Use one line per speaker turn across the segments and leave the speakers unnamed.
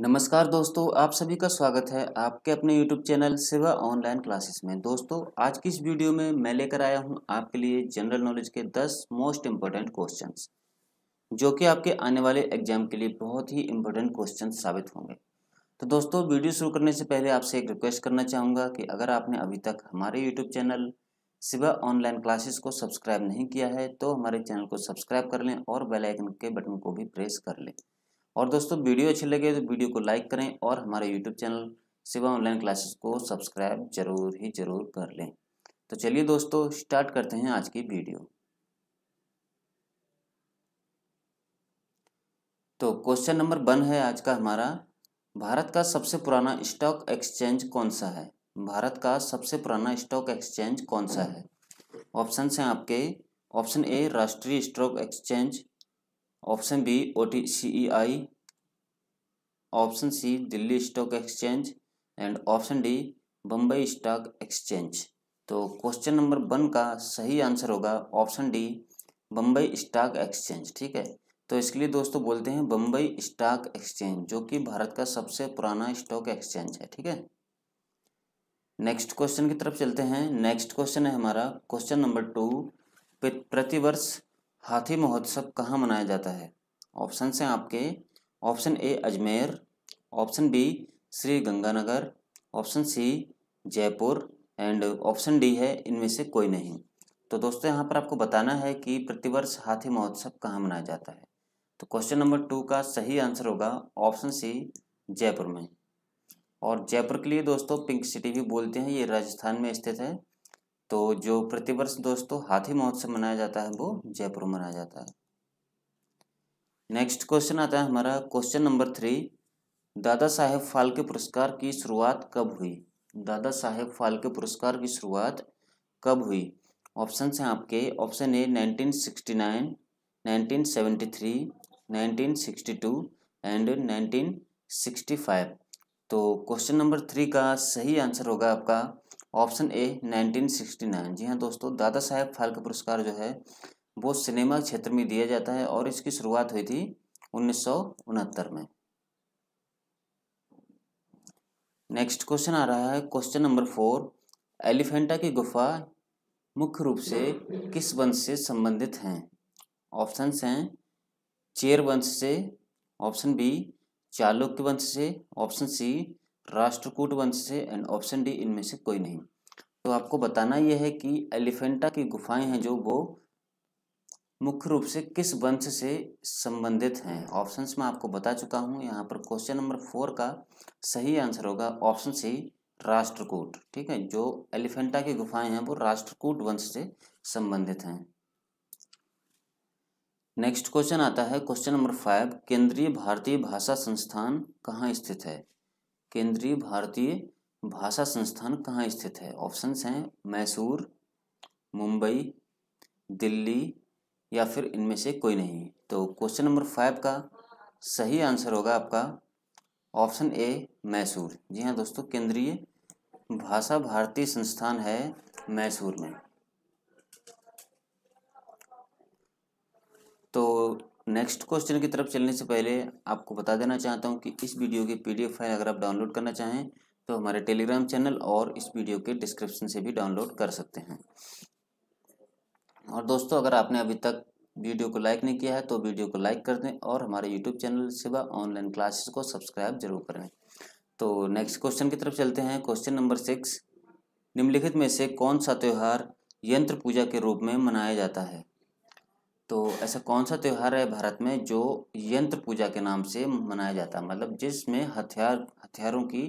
नमस्कार दोस्तों आप सभी का स्वागत है आपके अपने YouTube channel Shiva online classes में दोस्तों आज की इस वीडियो में मैं लेकर आया हूं आपके लिए जनरल नॉलेज के 10 मोस्ट इम्पोर्टेंट क्वेश्चंस जो कि आपके आने वाले एग्जाम के लिए बहुत ही इम्पोर्टेंट क्वेश्चन साबित होंगे तो दोस्तों वीडियो शुरू करने से पहले आपसे एक रिक्वेस्ट करना चाहूँगा कि अगर आपने अभी तक हमारे YouTube channel Shiva online classes को सब्सक्राइब नहीं किया है तो हमारे चैनल को सब्सक्राइब कर लें और बेलाइकन के बटन को भी प्रेस कर लें और दोस्तों वीडियो अच्छी लगे तो वीडियो को लाइक करें और हमारे YouTube channel Shiva online classes को सब्सक्राइब जरूर ही जरूर कर लें तो चलिए दोस्तों स्टार्ट करते हैं आज की वीडियो तो क्वेश्चन नंबर वन है आज का हमारा भारत का सबसे पुराना स्टॉक एक्सचेंज कौन सा है भारत का सबसे पुराना स्टॉक एक्सचेंज कौन सा है ऑप्शन हैं आपके ऑप्शन ए राष्ट्रीय stock exchange option B O T C E I option C Delhi stock exchange and option D Bombay stock exchange तो क्वेश्चन नंबर वन का सही आंसर होगा option D Bombay stock exchange ठीक है तो इसके लिए दोस्तों बोलते हैं बम्बई स्टॉक एक्सचेंज जो कि भारत का सबसे पुराना स्टॉक एक्सचेंज है ठीक है नेक्स्ट क्वेश्चन की तरफ चलते हैं नेक्स्ट क्वेश्चन है हमारा क्वेश्चन नंबर टू प्रतिवर्ष हाथी महोत्सव कहाँ मनाया जाता है ऑप्शन से आपके option A Ajmer option B Shri Ganganagar option C Jaipur and option D है इनमें से कोई नहीं तो दोस्तों यहाँ पर आपको बताना है कि प्रतिवर्ष हाथी महोत्सव कहाँ मनाया जाता है तो क्वेश्चन नंबर टू का सही आंसर होगा ऑप्शन सी जयपुर में और जयपुर के लिए दोस्तों पिंक सिटी भी बोलते हैं ये राजस्थान में स्थित है तो जो प्रतिवर्ष दोस्तों हाथी महोत्सव मनाया जाता है वो जयपुर में मनाया जाता है नेक्स्ट क्वेश्चन आता है हमारा क्वेश्चन नंबर थ्री दादा साहेब फाल्के पुरस्कार की शुरुआत कब हुई दादा साहेब फाल्के पुरस्कार की शुरुआत कब हुई ऑप्शन हैं आपके option A nineteen sixty two and five तो क्वेश्चन नंबर थ्री का सही आंसर होगा आपका ऑप्शन ए 1969 जी हाँ दोस्तों दादा साहेब फाल्के पुरस्कार जो है वो सिनेमा क्षेत्र में दिया जाता है और इसकी शुरुआत हुई थी उन्नीस में नेक्स्ट क्वेश्चन आ रहा है क्वेश्चन नंबर फोर एलिफेंटा की गुफा मुख्य रूप से किस वंश से संबंधित हैं ऑप्शंस हैं चेर वंश से ऑप्शन बी चालुक्य वंश से ऑप्शन सी राष्ट्रकूट वंश से एंड ऑप्शन डी इनमें से कोई नहीं तो आपको बताना यह है कि एलिफेंटा की गुफाएं हैं जो वो मुख्य रूप से किस वंश से संबंधित हैं ऑप्शंस में आपको बता चुका हूं यहाँ पर क्वेश्चन नंबर फोर का सही आंसर होगा ऑप्शन सी राष्ट्रकूट ठीक है जो एलिफेंटा की गुफाएं हैं वो राष्ट्रकूट वंश से संबंधित हैं नेक्स्ट क्वेश्चन आता है क्वेश्चन नंबर फाइव केंद्रीय भारतीय भाषा संस्थान कहाँ स्थित है केंद्रीय भारतीय भाषा संस्थान कहाँ स्थित है ऑप्शन हैं मैसूर मुंबई दिल्ली या फिर इनमें से कोई नहीं तो क्वेश्चन नंबर फाइव का सही आंसर होगा आपका ऑप्शन ए मैसूर जी हाँ दोस्तों केंद्रीय भाषा भारती संस्थान है मैसूर में तो नेक्स्ट क्वेश्चन की तरफ चलने से पहले आपको बता देना चाहता हूँ कि इस वीडियो की पी फाइल अगर आप डाउनलोड करना चाहें तो हमारे टेलीग्राम चैनल और इस वीडियो के डिस्क्रिप्शन से भी डाउनलोड कर सकते हैं और दोस्तों अगर आपने अभी तक वीडियो को लाइक नहीं किया है तो वीडियो को लाइक कर दें और हमारे YouTube channel Shiva online classes को सब्सक्राइब जरूर करें तो नेक्स्ट क्वेश्चन की तरफ चलते हैं क्वेश्चन नंबर सिक्स निम्नलिखित में से कौन सा त्यौहार यंत्र पूजा के रूप में मनाया जाता है तो ऐसा कौन सा त्यौहार है भारत में जो यंत्र पूजा के नाम से मनाया जाता है मतलब जिसमें हथियार हथियारों की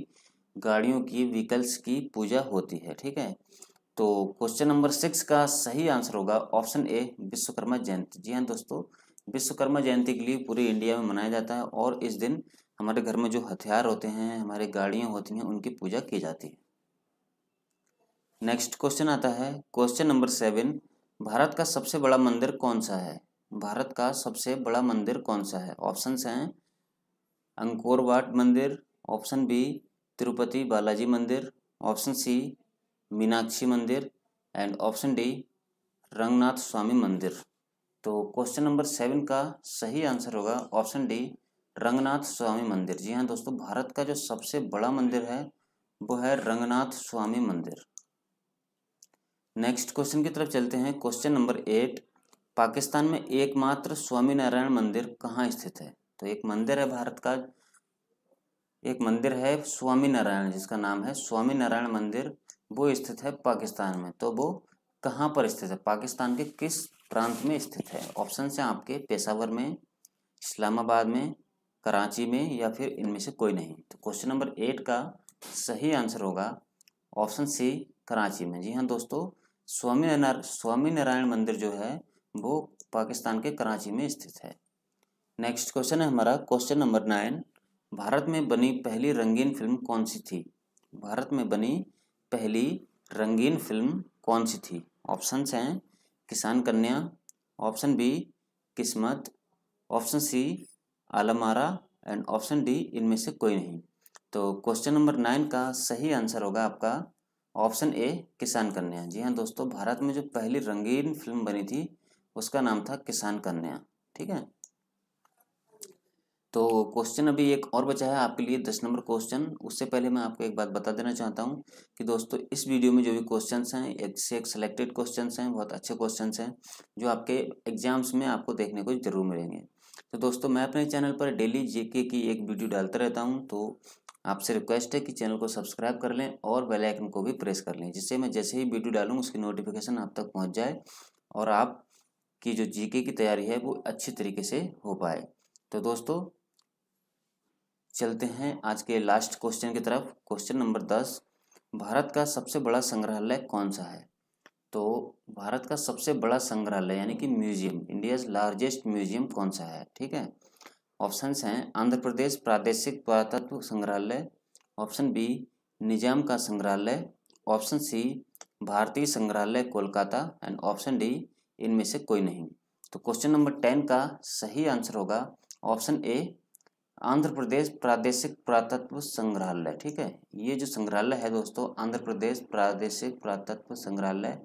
गाड़ियों की व्हीकल्स की पूजा होती है ठीक है तो क्वेश्चन नंबर सिक्स का सही आंसर होगा ऑप्शन ए विश्वकर्मा जयंती जी हाँ दोस्तों विश्वकर्मा जयंती के लिए पूरे इंडिया में मनाया जाता है और इस दिन हमारे घर में जो हथियार होते हैं हमारे गाड़ियाँ होती हैं उनकी पूजा की जाती है नेक्स्ट क्वेश्चन आता है क्वेश्चन नंबर सेवन भारत का सबसे बड़ा मंदिर कौन सा है भारत का सबसे बड़ा मंदिर कौन सा है ऑप्शन हैं अंकोरवाट मंदिर ऑप्शन बी तिरुपति बालाजी मंदिर ऑप्शन सी मीनाक्षी मंदिर and option D Ranganath Swami मंदिर तो क्वेश्चन नंबर सेवन का सही आंसर होगा ऑप्शन डी रंगनाथ स्वामी मंदिर जी हाँ दोस्तों भारत का जो सबसे बड़ा मंदिर है वो है रंगनाथ स्वामी मंदिर नेक्स्ट क्वेश्चन की तरफ चलते हैं क्वेश्चन नंबर एट पाकिस्तान में एकमात्र स्वामीनारायण मंदिर कहाँ स्थित है तो एक मंदिर है भारत का एक मंदिर है स्वामीनारायण जिसका नाम है स्वामीनारायण मंदिर वो स्थित है पाकिस्तान में तो वो कहाँ पर स्थित है पाकिस्तान के किस प्रांत में स्थित है ऑप्शन से आपके पेशावर में इस्लामाबाद में कराची में या फिर इनमें से कोई नहीं तो क्वेश्चन नंबर एट का सही आंसर होगा ऑप्शन सी कराची में जी हाँ दोस्तों स्वामी स्वामी नारायण मंदिर जो है वो पाकिस्तान के कराची में स्थित है नेक्स्ट क्वेश्चन है हमारा क्वेश्चन नंबर नाइन भारत में बनी पहली रंगीन फिल्म कौन सी थी भारत में बनी पहली रंगीन फिल्म कौन सी थी ऑप्शंस हैं Kisan Kanya option B Kismet option C Alam Ara and option D इनमें से कोई नहीं तो क्वेश्चन नंबर नाइन का सही आंसर होगा आपका ऑप्शन ए किसान कन्या जी हाँ दोस्तों भारत में जो पहली रंगीन फिल्म बनी थी उसका नाम था किसान कन्या ठीक है तो क्वेश्चन अभी एक और बचा है आपके लिए दस नंबर क्वेश्चन उससे पहले मैं आपको एक बात बता देना चाहता हूँ कि दोस्तों इस वीडियो में जो भी क्वेश्चंस हैं एक से एक सिलेक्टेड क्वेश्चंस हैं बहुत अच्छे क्वेश्चंस हैं जो आपके एग्जाम्स में आपको देखने को जरूर मिलेंगे तो दोस्तों मैं अपने चैनल पर डेली जीके की एक वीडियो डालता रहता हूँ तो आपसे रिक्वेस्ट है कि चैनल को सब्सक्राइब कर लें और बेल आइकन को भी प्रेस कर लें जिससे मैं जैसे ही वीडियो डालूँ उसकी नोटिफिकेशन आप तक पहुँच जाए और आप की जो जीके की तैयारी है वो अच्छी तरीके से हो पाए तो दोस्तों चलते हैं आज के लास्ट क्वेश्चन की तरफ क्वेश्चन नंबर दस भारत का सबसे बड़ा संग्रहालय कौन सा है तो भारत का सबसे बड़ा संग्रहालय यानी कि म्यूजियम इंडियाज लार्जेस्ट म्यूजियम कौन सा है ठीक है ऑप्शन हैं आंध्र प्रदेश प्रादेशिक पुरातत्व संग्रहालय ऑप्शन बी निजाम का संग्रहालय ऑप्शन सी भारतीय संग्रहालय कोलकाता एंड ऑप्शन डी इनमें से कोई नहीं तो क्वेश्चन नंबर टेन का सही आंसर होगा ऑप्शन ए आंध्र प्रदेश प्रादेशिक पुरातत्व संग्रहालय ठीक है ये जो संग्रहालय है दोस्तों आंध्र प्रदेश प्रादेशिक पुरातत्व संग्रहालय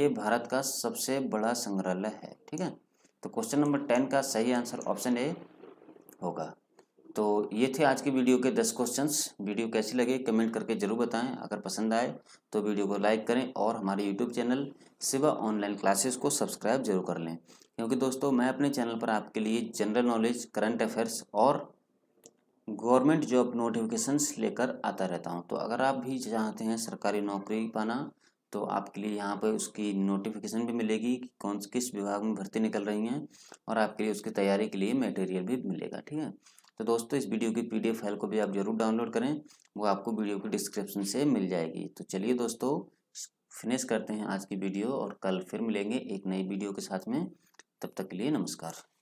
ये भारत का सबसे बड़ा संग्रहालय है ठीक है तो क्वेश्चन नंबर टेन का सही आंसर ऑप्शन ए होगा तो ये थे आज के वीडियो के दस क्वेश्चंस वीडियो कैसी लगे कमेंट करके ज़रूर बताएं अगर पसंद आए तो वीडियो को लाइक करें और हमारे YouTube channel Shiva online classes को सब्सक्राइब जरूर कर लें क्योंकि दोस्तों मैं अपने चैनल पर आपके लिए जनरल नॉलेज करंट अफेयर्स और गवर्नमेंट जॉब नोटिफिकेशंस लेकर आता रहता हूं तो अगर आप भी चाहते हैं सरकारी नौकरी पाना तो आपके लिए यहाँ पर उसकी नोटिफिकेशन भी मिलेगी कि कौन से किस विभाग में भर्ती निकल रही हैं और आपके लिए उसकी तैयारी के लिए मटेरियल भी मिलेगा ठीक है तो दोस्तों इस वीडियो की पीडीएफ फाइल को भी आप जरूर डाउनलोड करें वो आपको वीडियो की डिस्क्रिप्शन से मिल जाएगी तो चलिए दोस्तों फिनिश करते हैं आज की वीडियो और कल फिर मिलेंगे एक नई वीडियो के साथ में तब तक के लिए नमस्कार